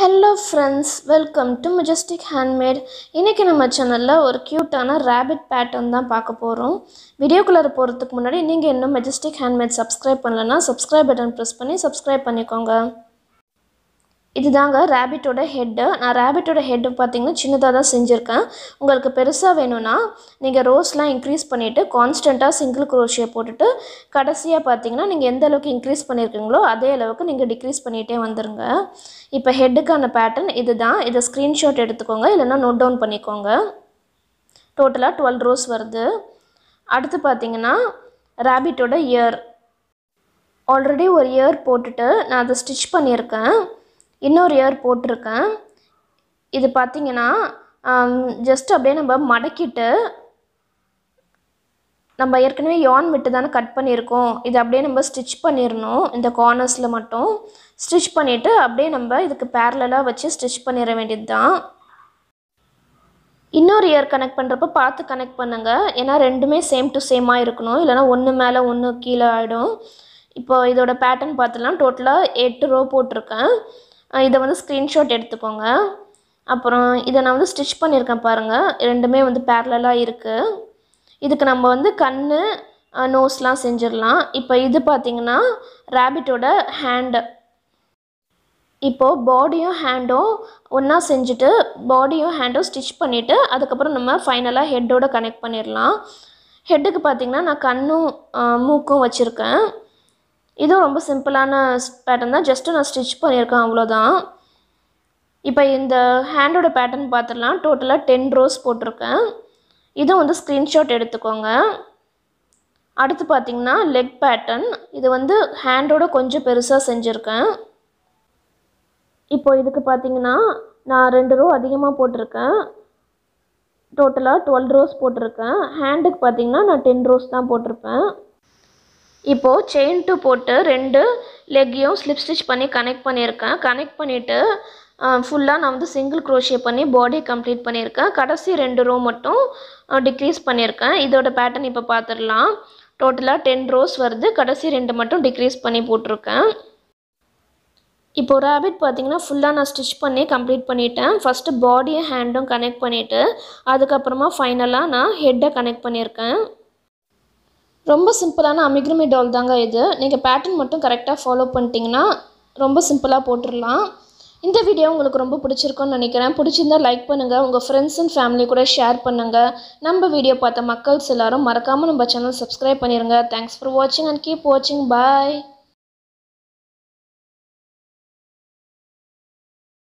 hello friends welcome to majestic handmade இன்றைக்கி நம்ம சேனலில் ஒரு க்யூட்டான ரேபிட் பேட்டர்ன் தான் பார்க்க போகிறோம் வீடியோக்குள்ளே போகிறதுக்கு முன்னாடி நீங்கள் இன்னும் மெஜஸ்டிக் ஹேண்ட்மேட் சப்ஸ்கிரைப் பண்ணலன்னா சப்ஸ்கிரைப் பட்டன் ப்ரெஸ் பண்ணி சப்ஸ்கிரைப் பண்ணிக்கோங்க இது தாங்க ரேபிட்டோட ஹெட்டு நான் ரேபிட்டோட ஹெட்டு பார்த்தீங்கன்னா சின்னதாக தான் செஞ்சுருக்கேன் உங்களுக்கு பெருசாக வேணும்னா நீங்கள் ரோஸ்லாம் இன்க்ரீஸ் பண்ணிவிட்டு கான்ஸ்டண்ட்டாக சிங்கிள் குரோஷியை போட்டுட்டு கடைசியாக பார்த்தீங்கன்னா நீங்கள் எந்த அளவுக்கு இன்க்ரீஸ் பண்ணியிருக்கீங்களோ அதே அளவுக்கு நீங்கள் டிக்ரீஸ் பண்ணிகிட்டே வந்துடுங்க இப்போ ஹெட்டுக்கான பேட்டர்ன் இது தான் இதை ஸ்க்ரீன்ஷாட் எடுத்துக்கோங்க இல்லைனா நோட் டவுன் பண்ணிக்கோங்க டோட்டலாக டுவெல் ரோஸ் வருது அடுத்து பார்த்தீங்கன்னா ரேபிட்டோட இயர் ஆல்ரெடி ஒரு இயர் போட்டுட்டு நான் அதை ஸ்டிச் பண்ணியிருக்கேன் இன்னொரு இயர் போட்டிருக்கேன் இது பார்த்திங்கன்னா ஜஸ்ட் அப்படியே நம்ம மடக்கிட்டு நம்ம ஏற்கனவே யான் விட்டு தானே கட் பண்ணியிருக்கோம் இது அப்படியே நம்ம ஸ்டிச் பண்ணிடணும் இந்த கார்னர்ஸில் மட்டும் ஸ்டிச் பண்ணிவிட்டு அப்படியே நம்ம இதுக்கு பேரலாக வச்சு ஸ்டிச் பண்ணிட வேண்டியது தான் இன்னொரு இயர் கனெக்ட் பண்ணுறப்ப பார்த்து கனெக்ட் பண்ணுங்கள் ஏன்னா ரெண்டுமே சேம் டு சேமாக இருக்கணும் இல்லைனா ஒன்று மேலே ஒன்று கீழே ஆகிடும் இப்போ இதோட பேட்டர்ன் பார்த்துலாம் டோட்டலாக எட்டு ரோ போட்டிருக்கேன் இதை வந்து ஸ்க்ரீன்ஷாட் எடுத்துக்கோங்க அப்புறம் இதை நான் வந்து ஸ்டிச் பண்ணியிருக்கேன் பாருங்கள் ரெண்டுமே வந்து பேரலாக இருக்குது இதுக்கு நம்ம வந்து கண் நோஸ்லாம் செஞ்சிடலாம் இப்போ இது பார்த்திங்கன்னா ரேபிட்டோட ஹேண்டு இப்போது பாடியும் ஹேண்டும் ஒன்றா செஞ்சுட்டு பாடியும் ஹேண்டும் ஸ்டிச் பண்ணிவிட்டு அதுக்கப்புறம் நம்ம ஃபைனலாக ஹெட்டோட கனெக்ட் பண்ணிடலாம் ஹெட்டுக்கு பார்த்திங்கன்னா நான் கண்ணும் மூக்கும் வச்சுருக்கேன் இதுவும் ரொம்ப சிம்பிளான பேட்டர்ன் தான் ஜஸ்ட்டு நான் ஸ்டிச் பண்ணியிருக்கேன் அவ்வளோதான் இப்போ இந்த ஹேண்டோட பேட்டர்ன் பார்த்துடலாம் டோட்டலாக டென் ரோஸ் போட்டிருக்கேன் இதுவும் வந்து ஸ்க்ரீன்ஷாட் எடுத்துக்கோங்க அடுத்து பார்த்திங்கன்னா லெக் பேட்டர்ன் இது வந்து ஹேண்டோட கொஞ்சம் பெருசாக செஞ்சுருக்கேன் இப்போ இதுக்கு பார்த்திங்கன்னா நான் ரெண்டு ரோ அதிகமாக போட்டிருக்கேன் டோட்டலாக டுவெல் ரோஸ் போட்டிருக்கேன் ஹேண்டுக்கு பார்த்திங்கன்னா நான் டென் ரோஸ் தான் போட்டிருப்பேன் இப்போது செயின் டூ போட்டு ரெண்டு லெக்கையும் ஸ்லிப் ஸ்டிச் பண்ணி கனெக்ட் பண்ணியிருக்கேன் கனெக்ட் பண்ணிவிட்டு ஃபுல்லாக நான் வந்து சிங்கிள் க்ரோஷியை பண்ணி பாடி கம்ப்ளீட் பண்ணியிருக்கேன் கடைசி ரெண்டு ரோ மட்டும் டிக்ரீஸ் பண்ணியிருக்கேன் இதோட பேட்டர்ன் இப்போ பார்த்துடலாம் டோட்டலாக டென் ரோஸ் வருது கடைசி ரெண்டு மட்டும் டிக்ரீஸ் பண்ணி போட்டிருக்கேன் இப்போது ரேபிட் பார்த்திங்கன்னா ஃபுல்லாக நான் ஸ்டிச் பண்ணி கம்ப்ளீட் பண்ணிவிட்டேன் ஃபஸ்ட்டு பாடியும் ஹேண்டும் கனெக்ட் பண்ணிவிட்டு அதுக்கப்புறமா ஃபைனலாக நான் ஹெட்டை கனெக்ட் பண்ணியிருக்கேன் ரொம்ப சிம்பிளான அமிக்ரமி டால் தாங்க இது நீங்கள் பேட்டர்ன் மட்டும் கரெக்டாக ஃபாலோ பண்ணிட்டீங்கன்னா ரொம்ப சிம்பிளாக போட்டுடலாம் இந்த வீடியோ உங்களுக்கு ரொம்ப பிடிச்சிருக்குன்னு நினைக்கிறேன் பிடிச்சிருந்தால் லைக் பண்ணுங்கள் உங்கள் ஃப்ரெண்ட்ஸ் அண்ட் ஃபேமிலி கூட ஷேர் பண்ணுங்கள் நம்ம வீடியோ பார்த்த மக்கள்ஸ் எல்லோரும் மறக்காமல் நம்ம சேனல் சப்ஸ்கிரைப் பண்ணிடுங்க தேங்க்ஸ் ஃபார் வாட்சிங் அண்ட் கீப் வாட்சிங் பாய்